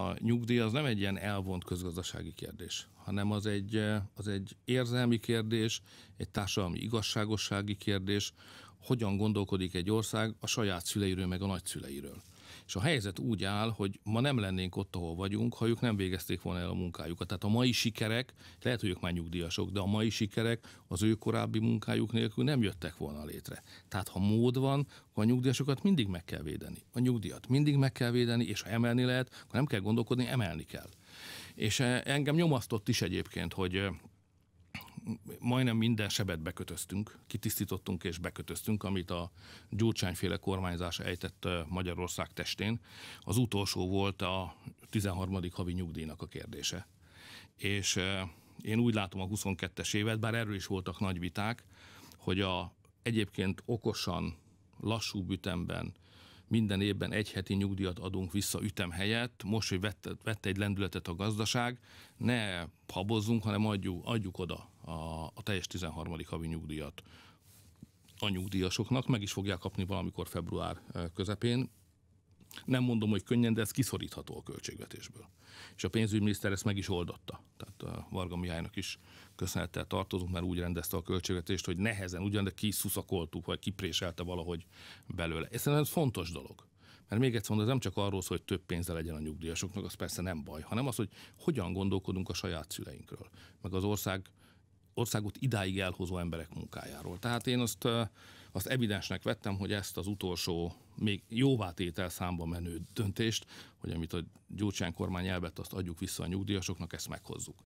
a nyugdíj az nem egy ilyen elvont közgazdasági kérdés, hanem az egy, eh, az egy érzelmi kérdés, egy társadalmi igazságossági kérdés, hogyan gondolkodik egy ország a saját szüleiről meg a nagyszüleiről. És a helyzet úgy áll, hogy ma nem lennénk ott, ahol vagyunk, ha ők nem végezték volna el a munkájukat. Tehát a mai sikerek, lehet, hogy ők már nyugdíjasok, de a mai sikerek az ő korábbi munkájuk nélkül nem jöttek volna létre. Tehát ha mód van, akkor a nyugdíjasokat mindig meg kell védeni. A nyugdíjat mindig meg kell védeni, és ha emelni lehet, akkor nem kell gondolkodni, emelni kell. És eh, engem nyomasztott is egyébként, hogy eh, majdnem minden sebet bekötöztünk, kitisztítottunk és bekötöztünk, amit a gyurcsányféle kormányzás ejtett Magyarország testén. Az utolsó volt a 13. havi nyugdíjnak a kérdése. És én úgy látom a 22-es évet, bár erről is voltak nagy viták, hogy a egyébként okosan, lassú ütemben, minden évben egy heti nyugdíjat adunk vissza ütem helyett, most, hogy vette, vette egy lendületet a gazdaság, ne habozzunk, hanem adjuk, adjuk oda a, a teljes 13. havi nyugdíjat a nyugdíjasoknak, meg is fogják kapni valamikor február eh, közepén. Nem mondom, hogy könnyen, de ez kiszorítható a költségvetésből. És a pénzügyminiszter ezt meg is oldotta. Tehát eh, Varga Mihálynak is köszönettel tartozunk, mert úgy rendezte a költségvetést, hogy nehezen ugyan, de kiszuszakoltuk, vagy kipréselte valahogy belőle. És szerintem ez fontos dolog. Mert még egyszer mondom, ez nem csak arról szól, hogy több pénze legyen a nyugdíjasoknak, az persze nem baj, hanem az, hogy hogyan gondolkodunk a saját szüleinkről, meg az ország országot idáig elhozó emberek munkájáról. Tehát én azt, azt evidensnek vettem, hogy ezt az utolsó, még jóvátétel számba menő döntést, hogy amit a Gyurcsány kormány elvett, azt adjuk vissza a nyugdíjasoknak, ezt meghozzuk.